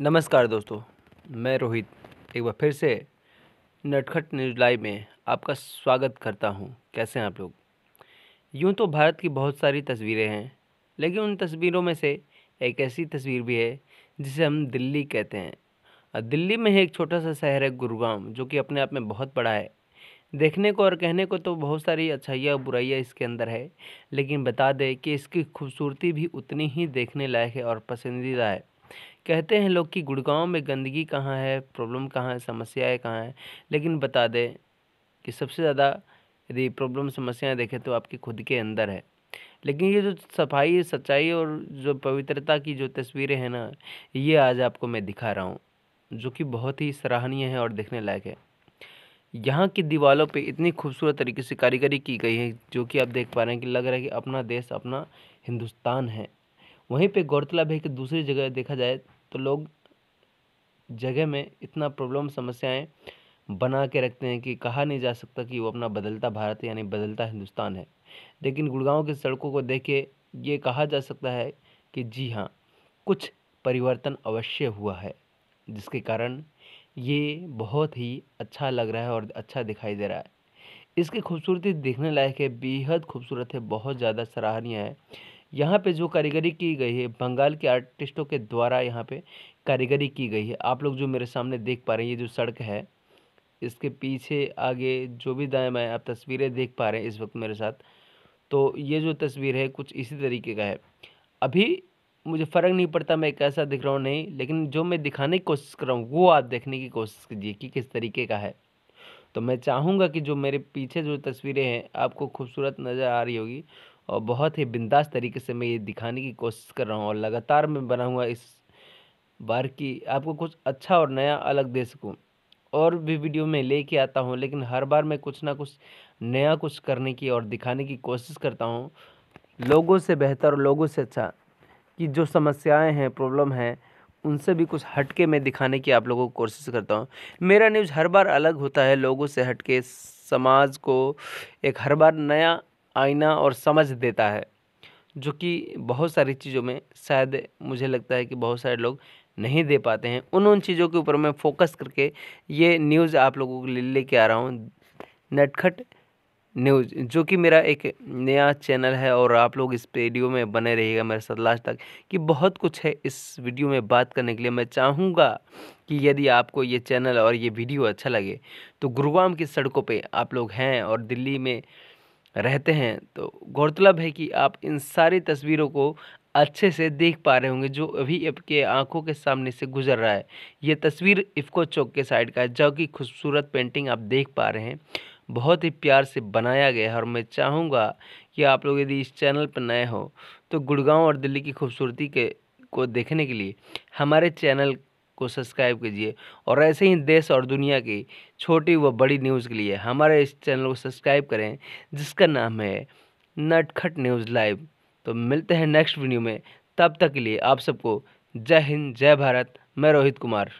नमस्कार दोस्तों मैं रोहित एक बार फिर से नटखट न्यूज लाइव में आपका स्वागत करता हूं कैसे हैं आप लोग यूं तो भारत की बहुत सारी तस्वीरें हैं लेकिन उन तस्वीरों में से एक ऐसी तस्वीर भी है जिसे हम दिल्ली कहते हैं और दिल्ली में ही एक छोटा सा शहर है गुरुगाम जो कि अपने आप में बहुत बड़ा है देखने को और कहने को तो बहुत सारी अच्छाइयाँ बुराइयाँ इसके अंदर है लेकिन बता दें कि इसकी खूबसूरती भी उतनी ही देखने लायक है और पसंदीदा है कहते हैं लोग कि गुड़गांव में गंदगी कहाँ है प्रॉब्लम कहाँ है समस्याएँ कहाँ हैं लेकिन बता दें कि सबसे ज़्यादा यदि प्रॉब्लम समस्याएं देखें तो आपके खुद के अंदर है लेकिन ये जो सफाई सच्चाई और जो पवित्रता की जो तस्वीरें हैं ना ये आज आपको मैं दिखा रहा हूँ जो कि बहुत ही सराहनीय है और देखने लायक है यहाँ की दीवारों पे इतनी खूबसूरत तरीके से कारीगरी की गई है जो कि आप देख पा रहे हैं कि लग रहा है कि अपना देश अपना हिंदुस्तान है वहीं पे गौरतलब है कि दूसरी जगह देखा जाए तो लोग जगह में इतना प्रॉब्लम समस्याएं बना के रखते हैं कि कहा नहीं जा सकता कि वो अपना बदलता भारत यानी बदलता हिंदुस्तान है लेकिन गुड़गांव की सड़कों को देख के ये कहा जा सकता है कि जी हाँ कुछ परिवर्तन अवश्य हुआ है जिसके कारण ये बहुत ही अच्छा लग रहा है और अच्छा दिखाई दे रहा है इसकी खूबसूरती देखने लायक है बेहद खूबसूरत है बहुत ज़्यादा सराहनीय है यहाँ पे जो कारीगरी की गई है बंगाल के आर्टिस्टों के द्वारा यहाँ पे कारीगरी की गई है आप लोग जो मेरे सामने देख पा रहे हैं ये जो सड़क है इसके पीछे आगे जो भी दाएँ बाएँ आप तस्वीरें देख पा रहे हैं इस वक्त मेरे साथ तो ये जो तस्वीर है कुछ इसी तरीके का है अभी मुझे फ़र्क नहीं पड़ता मैं कैसा दिख रहा हूँ नहीं लेकिन जो मैं दिखाने की कोशिश कर रहा हूँ वो आप देखने की कोशिश कीजिए कि किस तरीके का है तो मैं चाहूँगा कि जो मेरे पीछे जो तस्वीरें हैं आपको खूबसूरत नज़र आ रही होगी और बहुत ही बिंदास तरीके से मैं ये दिखाने की कोशिश कर रहा हूँ और लगातार मैं बना हुआ इस बार की आपको कुछ अच्छा और नया अलग दे सकूँ और भी वीडियो में लेके आता हूँ लेकिन हर बार मैं कुछ ना कुछ नया कुछ करने की और दिखाने की कोशिश करता हूँ लोगों से बेहतर और लोगों से अच्छा कि जो समस्याएं हैं प्रॉब्लम हैं उनसे भी कुछ हटके मैं दिखाने की आप लोगों को कोशिश करता हूँ मेरा न्यूज़ हर बार अलग होता है लोगों से हटके समाज को एक हर बार नया आईना और समझ देता है जो कि बहुत सारी चीज़ों में शायद मुझे लगता है कि बहुत सारे लोग नहीं दे पाते हैं उन उन चीज़ों के ऊपर मैं फोकस करके ये न्यूज़ आप लोगों के लिए लेके आ रहा हूँ नटखट न्यूज़ जो कि मेरा एक नया चैनल है और आप लोग इस वीडियो में बने रहिएगा मेरे साथ लास्ट तक कि बहुत कुछ है इस वीडियो में बात करने के लिए मैं चाहूँगा कि यदि आपको ये चैनल और ये वीडियो अच्छा लगे तो गुरुग्राम की सड़कों पे आप लोग हैं और दिल्ली में रहते हैं तो गौरतलब है कि आप इन सारी तस्वीरों को अच्छे से देख पा रहे होंगे जो अभी आपके आंखों के सामने से गुजर रहा है ये तस्वीर इफ़्को चौक के साइड का है जो कि खूबसूरत पेंटिंग आप देख पा रहे हैं बहुत ही प्यार से बनाया गया है और मैं चाहूँगा कि आप लोग यदि इस चैनल पर नए हो तो गुड़गांव और दिल्ली की खूबसूरती के को देखने के लिए हमारे चैनल को सब्सक्राइब कीजिए और ऐसे ही देश और दुनिया की छोटी व बड़ी न्यूज़ के लिए हमारे इस चैनल को सब्सक्राइब करें जिसका नाम है नटखट न्यूज़ लाइव तो मिलते हैं नेक्स्ट वीडियो में तब तक के लिए आप सबको जय हिंद जय भारत मैं रोहित कुमार